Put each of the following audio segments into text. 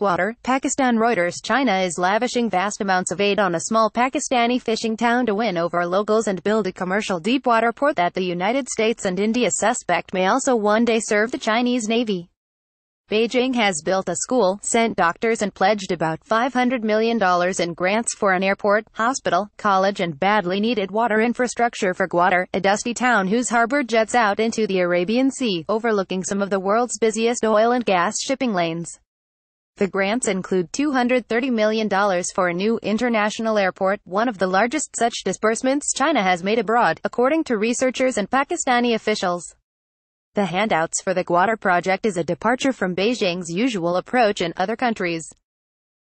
water. Pakistan Reuters China is lavishing vast amounts of aid on a small Pakistani fishing town to win over locals and build a commercial deepwater port that the United States and India suspect may also one day serve the Chinese Navy. Beijing has built a school, sent doctors and pledged about $500 million in grants for an airport, hospital, college and badly needed water infrastructure for Gwadar, a dusty town whose harbor jets out into the Arabian Sea, overlooking some of the world's busiest oil and gas shipping lanes. The grants include $230 million for a new international airport, one of the largest such disbursements China has made abroad, according to researchers and Pakistani officials. The handouts for the Gwadar project is a departure from Beijing's usual approach in other countries.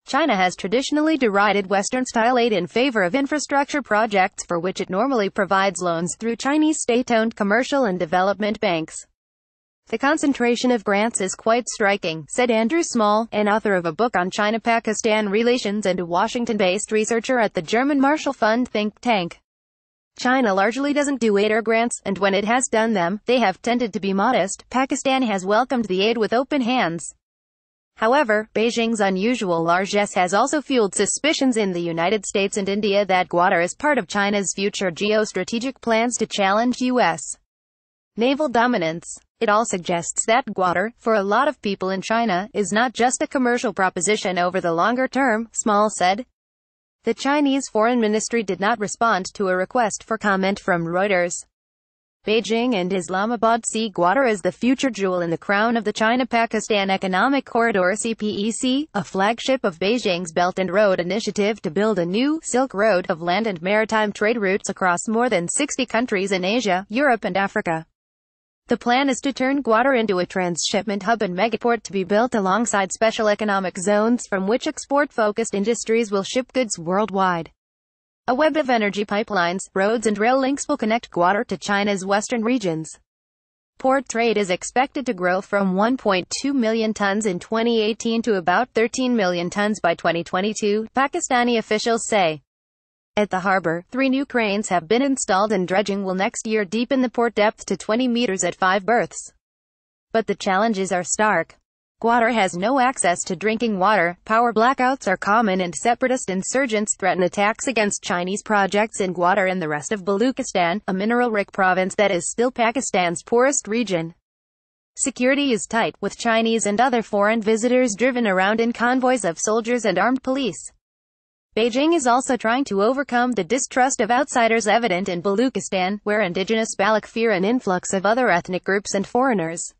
China has traditionally derided Western-style aid in favor of infrastructure projects for which it normally provides loans through Chinese state-owned commercial and development banks. The concentration of grants is quite striking, said Andrew Small, an author of a book on China-Pakistan relations and a Washington-based researcher at the German Marshall Fund think tank. China largely doesn't do aid or grants, and when it has done them, they have tended to be modest. Pakistan has welcomed the aid with open hands. However, Beijing's unusual largesse has also fueled suspicions in the United States and India that Guadar is part of China's future geostrategic plans to challenge U.S. Naval dominance. It all suggests that water, for a lot of people in China, is not just a commercial proposition over the longer term, Small said. The Chinese Foreign Ministry did not respond to a request for comment from Reuters. Beijing and Islamabad see Gwadar as the future jewel in the crown of the China-Pakistan Economic Corridor CPEC, a flagship of Beijing's Belt and Road Initiative to build a new Silk Road of land and maritime trade routes across more than 60 countries in Asia, Europe and Africa. The plan is to turn Guadar into a transshipment hub and megaport to be built alongside special economic zones from which export-focused industries will ship goods worldwide. A web of energy pipelines, roads and rail links will connect Guadar to China's western regions. Port trade is expected to grow from 1.2 million tons in 2018 to about 13 million tons by 2022, Pakistani officials say. At the harbor, three new cranes have been installed and dredging will next year deepen the port depth to 20 meters at five berths. But the challenges are stark. Guadar has no access to drinking water, power blackouts are common and separatist insurgents threaten attacks against Chinese projects in Guadar and the rest of Baluchistan, a mineral-rich province that is still Pakistan's poorest region. Security is tight, with Chinese and other foreign visitors driven around in convoys of soldiers and armed police. Beijing is also trying to overcome the distrust of outsiders evident in Baluchistan, where indigenous Baloch fear an influx of other ethnic groups and foreigners.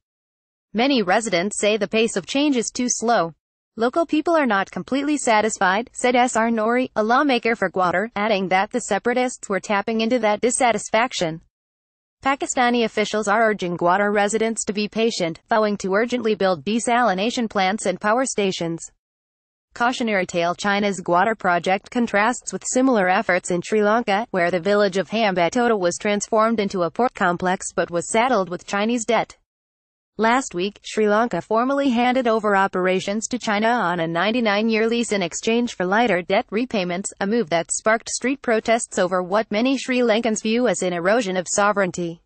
Many residents say the pace of change is too slow. Local people are not completely satisfied, said S.R. Nori, a lawmaker for Gwadar, adding that the separatists were tapping into that dissatisfaction. Pakistani officials are urging Gwadar residents to be patient, vowing to urgently build desalination plants and power stations cautionary tale China's Gwadar project contrasts with similar efforts in Sri Lanka, where the village of Hambantota was transformed into a port complex but was saddled with Chinese debt. Last week, Sri Lanka formally handed over operations to China on a 99-year lease in exchange for lighter debt repayments, a move that sparked street protests over what many Sri Lankans view as an erosion of sovereignty.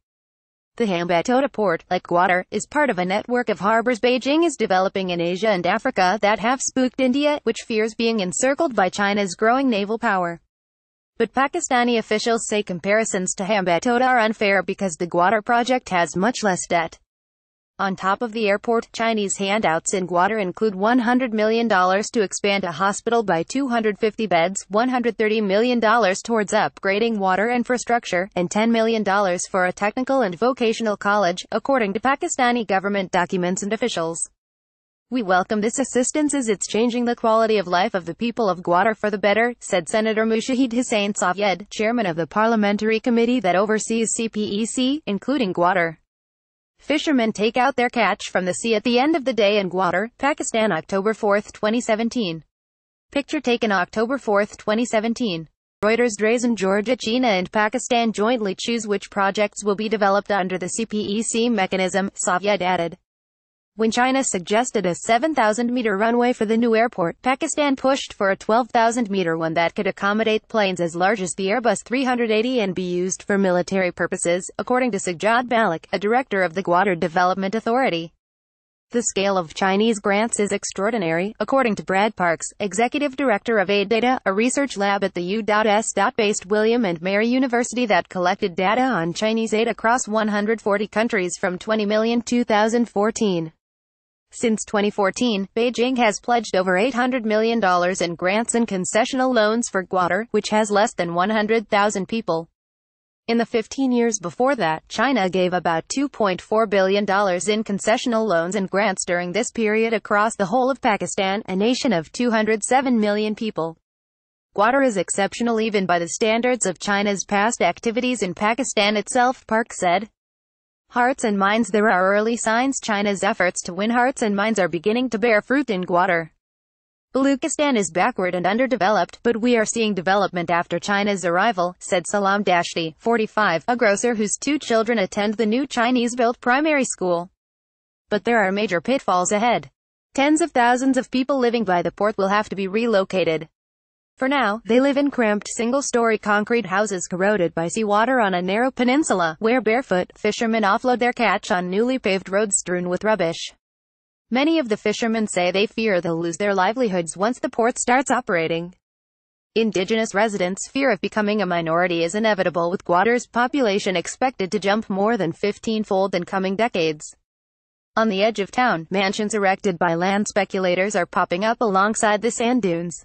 The Hambantota port, like Gwadar, is part of a network of harbors Beijing is developing in Asia and Africa that have spooked India, which fears being encircled by China's growing naval power. But Pakistani officials say comparisons to Hambantota are unfair because the Gwadar project has much less debt. On top of the airport, Chinese handouts in Guadar include $100 million to expand a hospital by 250 beds, $130 million towards upgrading water infrastructure, and $10 million for a technical and vocational college, according to Pakistani government documents and officials. We welcome this assistance as it's changing the quality of life of the people of Guadar for the better, said Senator Mushahid Hussain Safyed, chairman of the parliamentary committee that oversees CPEC, including Guadar. Fishermen take out their catch from the sea at the end of the day in Gwadar, Pakistan October 4, 2017. Picture taken October 4, 2017. Reuters Dresden, Georgia, China and Pakistan jointly choose which projects will be developed under the CPEC mechanism, Soviet added. When China suggested a 7,000-meter runway for the new airport, Pakistan pushed for a 12,000-meter one that could accommodate planes as large as the Airbus 380 and be used for military purposes, according to Sajjad Malik, a director of the Gwadar Development Authority. The scale of Chinese grants is extraordinary, according to Brad Parks, executive director of Aid Data, a research lab at the U.S. based William and Mary University that collected data on Chinese aid across 140 countries from 20 million 2014. Since 2014, Beijing has pledged over $800 million in grants and concessional loans for Guadar, which has less than 100,000 people. In the 15 years before that, China gave about $2.4 billion in concessional loans and grants during this period across the whole of Pakistan, a nation of 207 million people. Guadar is exceptional even by the standards of China's past activities in Pakistan itself, Park said. Hearts and minds There are early signs China's efforts to win hearts and minds are beginning to bear fruit in Gwadar. Baluchistan is backward and underdeveloped, but we are seeing development after China's arrival, said Salam Dashti, 45, a grocer whose two children attend the new Chinese-built primary school. But there are major pitfalls ahead. Tens of thousands of people living by the port will have to be relocated. For now, they live in cramped single-story concrete houses corroded by seawater on a narrow peninsula, where barefoot, fishermen offload their catch on newly paved roads strewn with rubbish. Many of the fishermen say they fear they'll lose their livelihoods once the port starts operating. Indigenous residents' fear of becoming a minority is inevitable with Gwadar's population expected to jump more than 15-fold in coming decades. On the edge of town, mansions erected by land speculators are popping up alongside the sand dunes.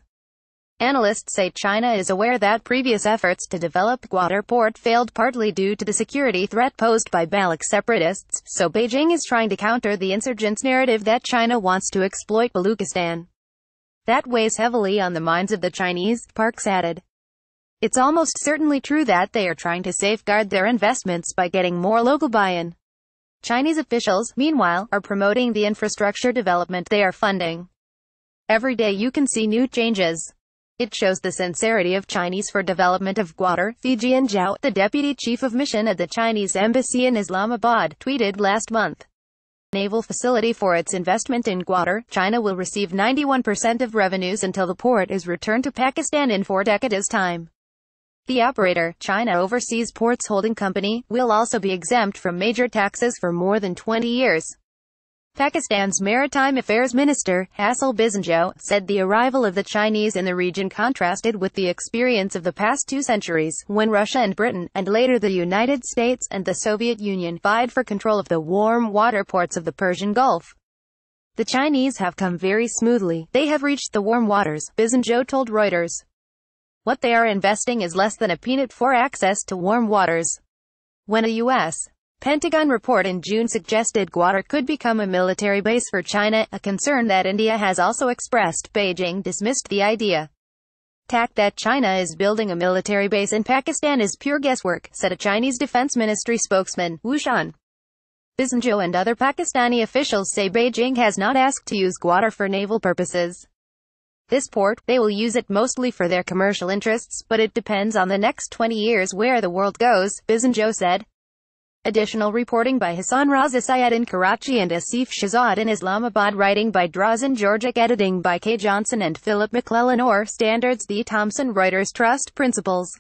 Analysts say China is aware that previous efforts to develop Gwadar port failed partly due to the security threat posed by Baloch separatists, so Beijing is trying to counter the insurgents' narrative that China wants to exploit Baluchistan. That weighs heavily on the minds of the Chinese, Parks added. It's almost certainly true that they are trying to safeguard their investments by getting more local buy-in. Chinese officials, meanwhile, are promoting the infrastructure development they are funding. Every day you can see new changes. It shows the sincerity of Chinese for development of Fiji Fijian Zhao, the deputy chief of mission at the Chinese embassy in Islamabad, tweeted last month. Naval facility for its investment in Gwadar, China will receive 91% of revenues until the port is returned to Pakistan in four decades' time. The operator, China Overseas Ports Holding Company, will also be exempt from major taxes for more than 20 years. Pakistan's Maritime Affairs Minister, Hassel Bizinjo, said the arrival of the Chinese in the region contrasted with the experience of the past two centuries, when Russia and Britain, and later the United States and the Soviet Union, vied for control of the warm water ports of the Persian Gulf. The Chinese have come very smoothly. They have reached the warm waters, Bizinjo told Reuters. What they are investing is less than a peanut for access to warm waters. When a U.S. Pentagon report in June suggested Gwadar could become a military base for China, a concern that India has also expressed. Beijing dismissed the idea. Tack that China is building a military base in Pakistan is pure guesswork, said a Chinese defense ministry spokesman, Shan. Bisanjo and other Pakistani officials say Beijing has not asked to use Gwadar for naval purposes. This port, they will use it mostly for their commercial interests, but it depends on the next 20 years where the world goes, Bisanjo said. Additional reporting by Hassan Raza Syed in Karachi and Asif Shahzad in Islamabad. Writing by Drazen Georgic. Editing by K. Johnson and Philip McClellan or Standards B. Thompson Reuters Trust Principles